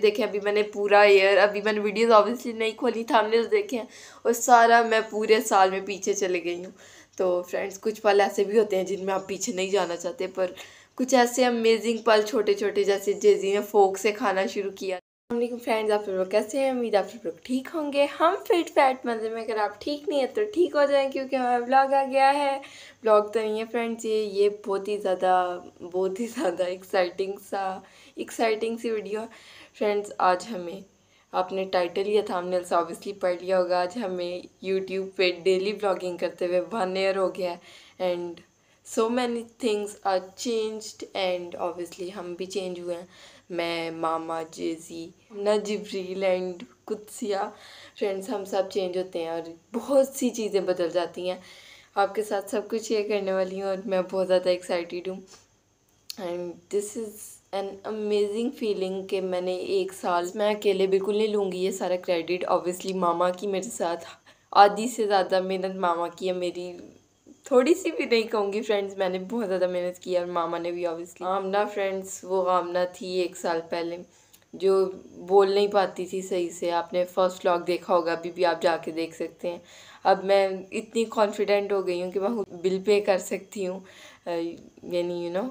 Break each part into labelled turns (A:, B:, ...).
A: देखें अभी मैंने पूरा ईयर अभी मैंने वीडियोस ऑब्वियसली नहीं खोली था हमने तो देखे हैं और सारा मैं पूरे साल में पीछे चले गई हूँ तो फ्रेंड्स कुछ पल ऐसे भी होते हैं जिनमें आप पीछे नहीं जाना चाहते पर कुछ ऐसे अमेजिंग पल छोटे छोटे जैसे जेजी ने फोक से खाना शुरू किया फ्रेंड्स आप लोग कैसे हैं उम्मीद आप लोग ठीक होंगे हम फिट फैट मज़े में अगर आप ठीक नहीं है तो ठीक हो जाएं क्योंकि हमारा ब्लॉग आ गया है ब्लॉग तो नहीं है फ्रेंड्स ये ये बहुत ही ज़्यादा बहुत ही ज़्यादा एक्साइटिंग सा एक्साइटिंग सी वीडियो फ्रेंड्स आज हमें आपने टाइटल या था से ऑब्वियसली पढ़ लिया होगा आज हमें यूट्यूब पे डेली ब्लॉगिंग करते हुए वन ईयर हो गया and so many things are changed and obviously हम भी चेंज हुए हैं मैं मामा जेजी नजब्रील एंड कुत्सिया फ्रेंड्स हम सब चेंज होते हैं और बहुत सी चीज़ें बदल जाती हैं आपके साथ सब कुछ ये करने वाली हूँ और मैं बहुत ज़्यादा एक्साइटेड हूँ and this is an amazing feeling कि मैंने एक साल मैं अकेले बिल्कुल नहीं लूँगी ये सारा क्रेडिट ऑब्वियसली मामा की मेरे साथ आधी से ज़्यादा मेहनत मामा की है मेरी थोड़ी सी भी नहीं कहूँगी फ्रेंड्स मैंने बहुत ज़्यादा मेहनत की और मामा ने भी ऑब्वियसली आमना फ्रेंड्स वो आमना थी एक साल पहले जो बोल नहीं पाती थी सही से आपने फर्स्ट व्लॉग देखा होगा अभी भी आप जाके देख सकते हैं अब मैं इतनी कॉन्फिडेंट हो गई हूँ कि मैं बिल पे कर सकती हूँ यानी यू नो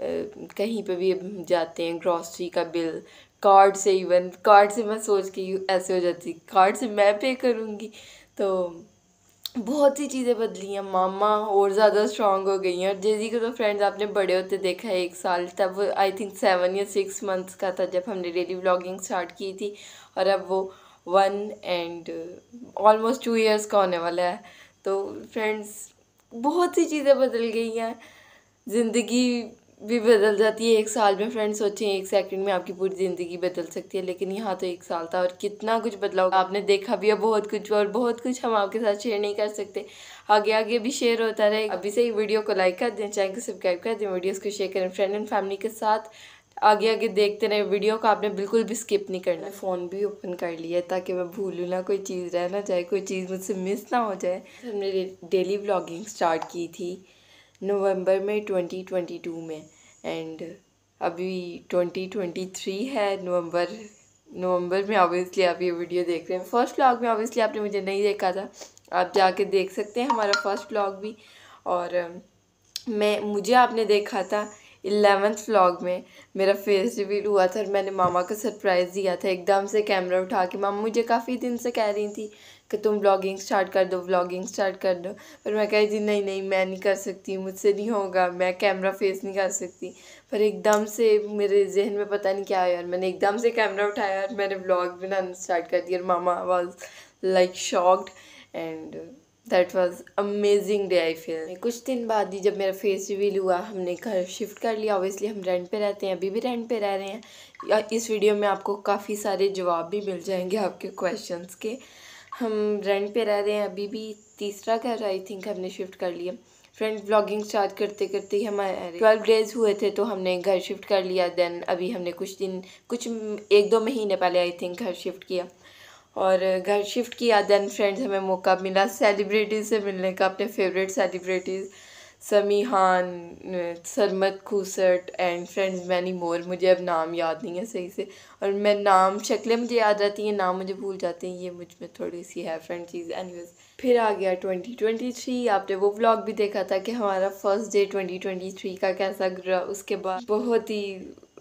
A: कहीं पे भी जाते हैं ग्रॉसरी का बिल कार्ड से इवन कार्ड से मैं सोच के ऐसे हो जाती कार्ड से मैं पे करूँगी तो बहुत सी चीज़ें बदली हैं मामा और ज़्यादा स्ट्रॉन्ग हो गई हैं और जेजी को तो फ्रेंड्स आपने बड़े होते देखा है एक साल तब आई थिंक सेवन या सिक्स मंथ्स का था जब हमने डेली व्लॉगिंग स्टार्ट की थी और अब वो one and almost two years का होने वाला है तो फ्रेंड्स बहुत सी चीज़ें बदल गई हैं ज़िंदगी भी बदल जाती है एक साल में फ्रेंड सोचें एक सेकंड में आपकी पूरी ज़िंदगी बदल सकती है लेकिन यहाँ तो एक साल था और कितना कुछ बदलाव आपने देखा भी है बहुत कुछ और बहुत कुछ हम आपके साथ शेयर नहीं कर सकते आगे आगे भी शेयर होता रहे अभी से ही वीडियो को लाइक कर दें चैनल को सब्सक्राइब कर दें वीडियोज़ को शेयर करें फ्रेंड एंड फैमिली के साथ आगे आगे देखते रहे वीडियो को आपने बिल्कुल भी स्किप नहीं करना फ़ोन भी ओपन कर लिया ताकि मैं भूलूँ ना कोई चीज़ रह ना जाए कोई चीज़ मुझसे मिस ना हो जाए हमने डेली ब्लॉगिंग स्टार्ट की थी नवंबर में ट्वेंटी ट्वेंटी टू में एंड अभी ट्वेंटी ट्वेंटी थ्री है नवंबर नवंबर में ऑब्वियसली आप ये वीडियो देख रहे हैं फर्स्ट ब्लॉग में ऑब्वियसली आपने मुझे नहीं देखा था आप जाके देख सकते हैं हमारा फर्स्ट ब्लॉग भी और मैं मुझे आपने देखा था इलेवेंथ व्लॉग में मेरा फेस रिवील हुआ था और मैंने मामा को सरप्राइज़ दिया था एकदम से कैमरा उठा के मामा मुझे काफ़ी दिन से कह रही थी कि तुम ब्लॉगिंग स्टार्ट कर दो ब्लॉगिंग स्टार्ट कर दो पर मैं कह रही थी नहीं नहीं मैं नहीं कर सकती मुझसे नहीं होगा मैं कैमरा फेस नहीं कर सकती पर एकदम से मेरे जहन में पता नहीं क्या आया और मैंने एकदम से कैमरा उठाया और मैंने ब्लॉग बनाना स्टार्ट कर दिया और मामा was like shocked and that was amazing day I feel कुछ दिन बाद ही जब मेरा फेस रिवील हुआ हमने घर शिफ्ट कर लिया ऑब्वियसली हम रेंट पे रहते हैं अभी भी रेंट पे रह रहे हैं इस वीडियो में आपको काफ़ी सारे जवाब भी मिल जाएंगे आपके क्वेश्चंस के हम रेंट पे रह रहे हैं अभी भी तीसरा घर आई थिंक हमने शिफ्ट कर लिया फ्रेंड ब्लॉगिंग स्टार्ट करते करते ही हमारे ट्वेल्व डेज़ हुए थे तो हमने घर शिफ्ट कर लिया देन अभी हमने कुछ दिन कुछ एक दो महीने पहले आई थिंक घर शिफ्ट किया और घर शिफ्ट किया देन फ्रेंड्स हमें मौका मिला सेलिब्रिटीज़ से मिलने का अपने फेवरेट सेलिब्रिटीज़ हान Sarmad Khoosat and friends many more मुझे अब नाम याद नहीं है सही से और मैं नाम शक्लें मुझे याद रहती हैं नाम मुझे भूल जाते हैं ये मुझ में थोड़ी सी है फ्रेंड चीज़ एनी फिर आ गया ट्वेंटी ट्वेंटी थ्री आपने वो ब्लॉग भी देखा था कि हमारा first day twenty twenty three का कैसा गुजरा उसके बाद बहुत ही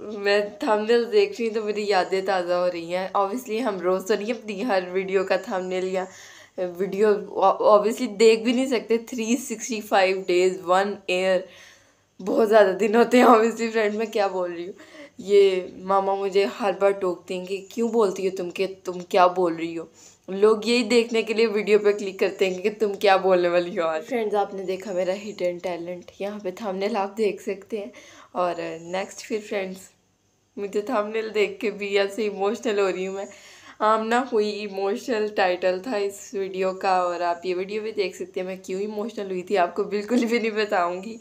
A: मैं थंबनेल देख रही हूँ तो मेरी यादें ताज़ा हो रही हैं ऑब्वियसली हम रोज़ तो नहीं अपनी हर वीडियो का थंबनेल या वीडियो ऑब्वियसली देख भी नहीं सकते three sixty five days one year
B: बहुत ज़्यादा दिन होते हैं ऑब्वियसली
A: फ्रेंड मैं क्या बोल रही हूँ ये मामा मुझे हर बार टोकते हैं कि क्यों बोलती हो तुम के तुम क्या बोल रही हो लोग यही देखने के लिए वीडियो पे क्लिक करते हैं कि तुम क्या बोलने वाली हो फ्रेंड्स आपने देखा मेरा हिडन टैलेंट यहाँ पे थामनेल आप देख सकते हैं और नेक्स्ट uh, फिर फ्रेंड्स मुझे थामनेल देख के भी ऐसे इमोशनल हो रही हूँ मैं आम ना हुई इमोशनल टाइटल था इस वीडियो का और आप ये वीडियो भी देख सकते हैं मैं क्यों इमोशनल हुई थी आपको बिल्कुल भी नहीं बताऊँगी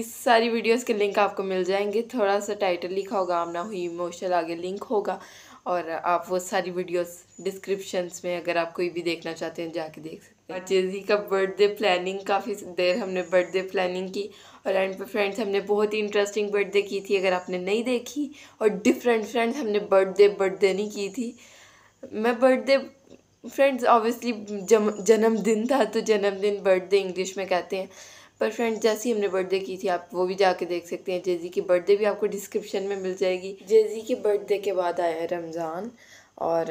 A: इस सारी वीडियोस के लिंक आपको मिल जाएंगे थोड़ा सा टाइटल लिखा होगा आमना हुई इमोशनल आगे लिंक होगा और आप वो सारी वीडियोस डिस्क्रिप्शंस में अगर आप कोई भी देखना चाहते हैं जाके देख सकते हैं जेजी हाँ। का बर्थडे प्लानिंग काफ़ी देर हमने बर्थडे प्लानिंग की और एंड पे फ्रेंड्स हमने बहुत ही इंटरेस्टिंग बर्थडे की थी अगर आपने नहीं देखी और डिफरेंट फ्रेंड्स हमने बर्थडे बर्थडे नहीं की थी मैं बर्थडे फ्रेंड्स ऑब्वियसली जन्मदिन था तो जन्मदिन बर्थडे इंग्लिश में कहते हैं पर फ्रेंड्स जैसी हमने बर्थडे की थी आप वो भी जाके देख सकते हैं जेजी की बर्थडे भी आपको डिस्क्रिप्शन में मिल जाएगी जेजी की बर्थडे के बाद आया है रमज़ान और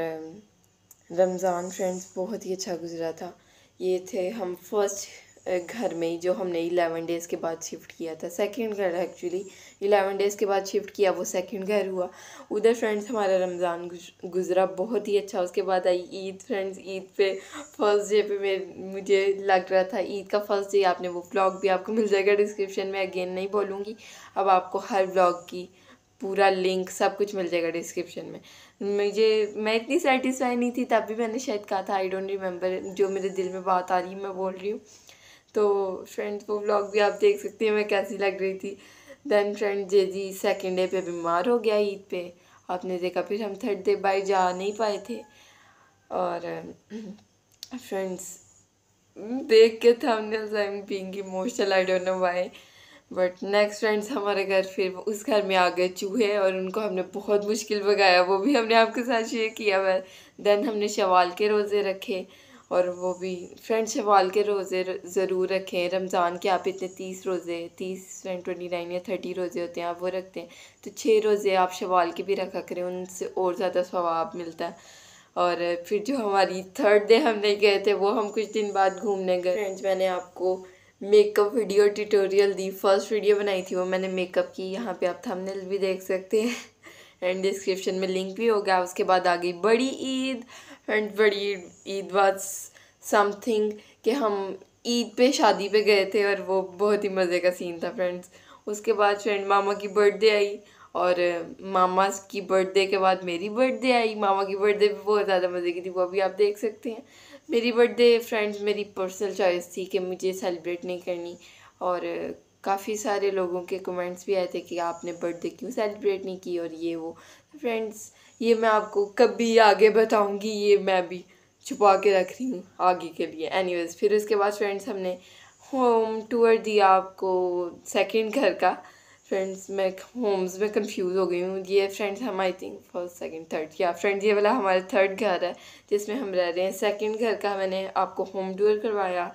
A: रमज़ान फ्रेंड्स बहुत ही अच्छा गुजरा था ये थे हम फर्स्ट घर में ही जो हमने इलेवन डेज़ के बाद शिफ्ट किया था सेकंड घर एक्चुअली इलेवन डेज़ के बाद शिफ्ट किया वो सेकंड घर हुआ उधर फ्रेंड्स हमारा रमज़ान गुज़रा बहुत ही अच्छा उसके बाद आई ईद फ्रेंड्स ईद पे फर्स्ट डे पे मेरे मुझे लग रहा था ईद का फर्स्ट डे आपने वो ब्लॉग भी आपको मिल जाएगा डिस्क्रिप्शन में अगेन नहीं बोलूँगी अब आपको हर ब्लॉग की पूरा लिंक सब कुछ मिल जाएगा डिस्क्रिप्शन में मुझे मैं इतनी सेटिस्फाई नहीं थी तब भी मैंने शायद कहा था आई डोंट रिमेंबर जो मेरे दिल में बात आ रही है मैं बोल रही हूँ तो फ्रेंड्स वो व्लॉग भी आप देख सकते हैं मैं कैसी लग रही थी देन फ्रेंड जे जी सेकेंड डे पे बीमार हो गया ईद पे आपने देखा फिर हम थर्ड डे बाई जा नहीं पाए थे और फ्रेंड्स देख के था तो हमने being emotional I don't know why but next friends हमारे घर फिर उस घर में आ गए चूहे और उनको हमने बहुत मुश्किल भगाया वो भी हमने आपके साथ शेयर किया हुआ देन हमने शवाल के रोज़े रखे और वो भी फ्रेंड शवाल के रोज़े ज़रूर रखें रमज़ान के आप इतने तीस रोज़े तीस ट्वेंटी नाइन या थर्टी रोज़े होते हैं आप वो रखते हैं तो छः रोज़े आप शवाल के भी रखा करें उनसे और ज़्यादा स्वाब मिलता है और फिर जो हमारी थर्ड डे हमने गए थे वो हम कुछ दिन बाद घूमने गए फ्रेंड्स मैंने आपको मेकअप वीडियो ट्यूटोरियल दी फर्स्ट वीडियो बनाई थी वो मैंने मेकअप की यहाँ पे आप थंबनेल भी देख सकते हैं एंड डिस्क्रिप्शन में लिंक भी होगा उसके बाद आ गई बड़ी ईद एंड बड़ी ईद वाज समथिंग कि हम ईद पे शादी पे गए थे और वो बहुत ही मज़े का सीन था फ्रेंड्स उसके बाद फ्रेंड मामा की बर्थडे आई और uh, मामा की बर्थडे के बाद मेरी बर्थडे आई मामा की बर्थडे भी बहुत ज़्यादा मज़े की थी वो अभी आप देख सकते हैं मेरी बर्थडे फ्रेंड्स मेरी पर्सनल चॉइस थी कि मुझे सेलिब्रेट नहीं करनी और uh, काफ़ी सारे लोगों के कमेंट्स भी आए थे कि आपने बर्थडे क्यों सेलिब्रेट नहीं की और ये वो फ्रेंड्स ये मैं आपको कभी आगे बताऊंगी ये मैं भी छुपा के रख रही हूँ आगे के लिए एनीवेज फिर उसके बाद फ्रेंड्स हमने होम टूर दिया आपको सेकंड घर का फ्रेंड्स मैं होम्स में कंफ्यूज हो गई हूँ ये फ्रेंड्स हम I think first second third या फ्रेंड्स ये वाला हमारा थर्ड घर है जिसमें हम रह रहे हैं सेकंड घर का मैंने आपको होम टूर करवाया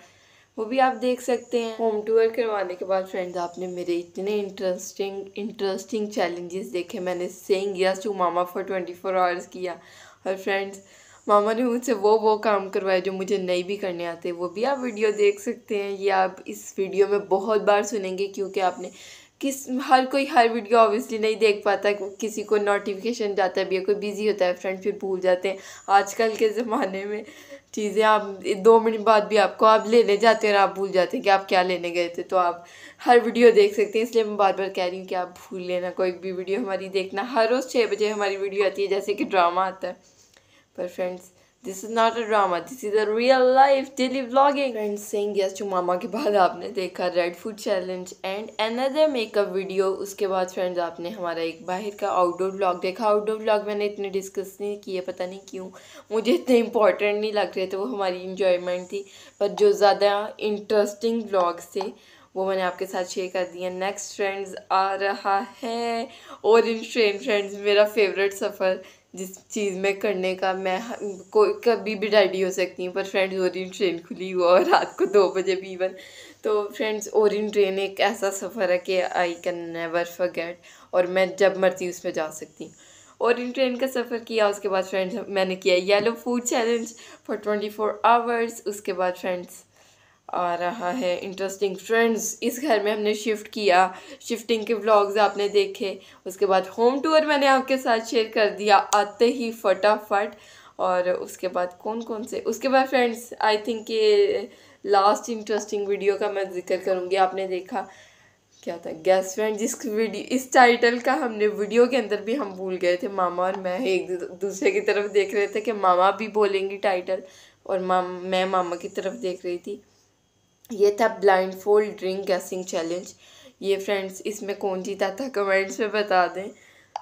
A: वो भी आप देख सकते हैं होम टूर करवाने के बाद फ्रेंड्स आपने मेरे इतने इंटरेस्टिंग इंटरेस्टिंग चैलेंजेस देखे मैंने saying yes to mama for twenty four hours किया और फ्रेंड्स मामा ने मुझसे वो वो काम करवाए जो मुझे नहीं भी करने आते वो भी आप वीडियो देख सकते हैं ये आप इस वीडियो में बहुत बार सुनेंगे क्योंकि आपने किस हर कोई हर वीडियो ऑब्वियसली नहीं देख पाता किसी को नोटिफिकेशन जाता है भी कोई बिज़ी होता है फ्रेंड फिर भूल जाते हैं आजकल के ज़माने में चीज़ें आप दो मिनट बाद भी आपको आप लेने जाते हैं और आप भूल जाते हैं कि आप क्या लेने गए थे तो आप हर वीडियो देख सकते हैं इसलिए मैं बार बार कह रही हूँ कि आप भूल लेना कोई भी वीडियो हमारी देखना हर रोज़ छः बजे हमारी वीडियो आती है जैसे कि ड्रामा आता है पर friends this is not a drama this is a real life daily vlogging and saying yes to mama के बाद आपने देखा red food challenge and another makeup video उसके बाद फ्रेंड्स आपने हमारा एक बाहर का आउटडोर ब्लॉग देखा आउटडोर व्लॉग मैंने इतने डिस्कस नहीं किए पता नहीं क्यों मुझे इतने इंपॉर्टेंट नहीं लग रहे थे वो हमारी इंजॉयमेंट थी पर जो ज़्यादा इंटरेस्टिंग व्लॉग्स थे वो मैंने आपके साथ शेयर कर दिया नेक्स्ट फ्रेंड्स आ रहा है और इन ट्रेन फ्रेंड्स मेरा फेवरेट सफ़र जिस चीज़ में करने का मैं कोई कभी भी रेडी हो सकती हूँ पर फ्रेंड्स और ट्रेन खुली हुआ और रात को दो बजे भी इवन तो फ्रेंड्स और ट्रेन एक ऐसा सफ़र है कि आई कैन नेवर फॉरगेट और मैं जब मर्जी उसमें जा सकती हूँ इन ट्रेन का सफ़र किया उसके बाद फ्रेंड्स मैंने किया yellow food challenge for twenty four hours उसके बाद फ्रेंड्स आ रहा है इंटरेस्टिंग फ्रेंड्स इस घर में हमने शिफ्ट किया शिफ्टिंग के व्लॉग्स आपने देखे उसके बाद होम टूर मैंने आपके साथ शेयर कर दिया आते ही फटाफट और उसके बाद कौन कौन से उसके बाद फ्रेंड्स आई थिंक ये लास्ट इंटरेस्टिंग वीडियो का मैं जिक्र करूँगी आपने देखा क्या था गैस फ्रेंड जिस वीडियो इस टाइटल का हमने वीडियो के अंदर भी हम भूल गए थे मामा और मैं एक दूसरे की तरफ देख रहे थे कि मामा भी बोलेंगी टाइटल और माम मैं मामा की तरफ देख रही थी ये था blindfold drink guessing challenge ये फ्रेंड्स इसमें कौन जीता था कमेंट्स में बता दें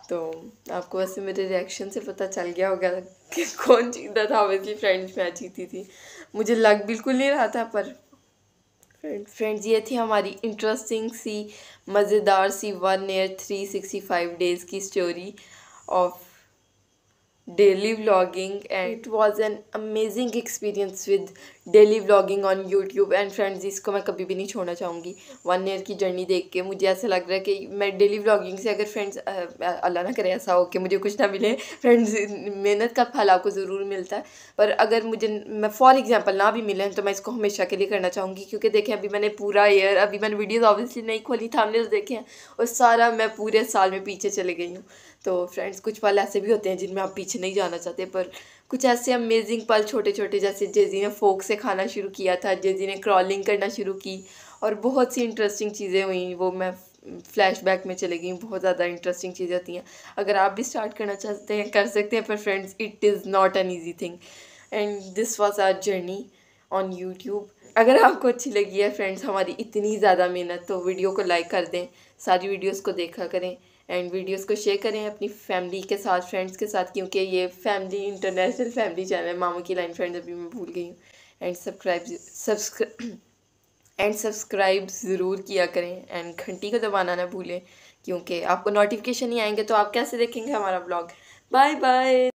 A: तो आपको वैसे मेरे रिएक्शन से पता चल गया होगा कि कौन जीता था ऑब्वियसली फ्रेंड्स मैं जीती थी मुझे लग बिल्कुल नहीं रहा था पर फ्रेंड्स फ्रेंड्स ये थी हमारी इंटरेस्टिंग सी मज़ेदार सी one year three sixty five days की story of daily vlogging and it was an amazing experience with daily vlogging on YouTube and friends इसको मैं कभी भी नहीं छोड़ना चाहूँगी वन ईयर की जर्नी देख के मुझे ऐसा लग रहा है कि मैं डेली व्लॉगिंग से अगर फ्रेंड्स अल्लाह ना करे ऐसा हो कि मुझे कुछ ना मिले फ्रेंड्स मेहनत का फल आपको ज़रूर मिलता है पर अगर मुझे मैं फॉर एग्जाम्पल ना भी मिले तो मैं इसको हमेशा के लिए करना चाहूँगी क्योंकि देखें अभी मैंने पूरा ईयर अभी मैंने वीडियोज़ ऑब्वियसली नहीं खोली थामने देखे हैं और सारा मैं पूरे साल में पीछे चले गई हूँ तो फ्रेंड्स कुछ पल ऐसे भी होते हैं जिनमें आप पीछे नहीं जाना चाहते पर कुछ ऐसे अमेजिंग पल छोटे छोटे जैसे जेजी ने फोक से खाना शुरू किया था जेजी ने क्रॉलिंग करना शुरू की और बहुत सी इंटरेस्टिंग चीज़ें हुई वो मैं फ्लैशबैक में चले गई बहुत ज़्यादा इंटरेस्टिंग चीज़ें होती हैं अगर आप भी स्टार्ट करना चाहते हैं कर सकते हैं पर friends it is not an easy thing and this was our journey on YouTube अगर आपको अच्छी लगी है फ्रेंड्स हमारी इतनी ज़्यादा मेहनत तो वीडियो को लाइक कर दें सारी वीडियोस को देखा करें एंड वीडियोस को शेयर करें अपनी फैमिली के साथ फ्रेंड्स के साथ क्योंकि ये फैमिली इंटरनेशनल फैमिली चैनल है मामू की लाइन फ्रेंड्स अभी मैं भूल गई हूँ and subscribe subscribe and subscribe ज़रूर किया करें एंड घंटी को दबाना ना भूलें क्योंकि आपको नोटिफिकेशन ही आएंगे तो आप कैसे देखेंगे हमारा ब्लॉग बाय बाय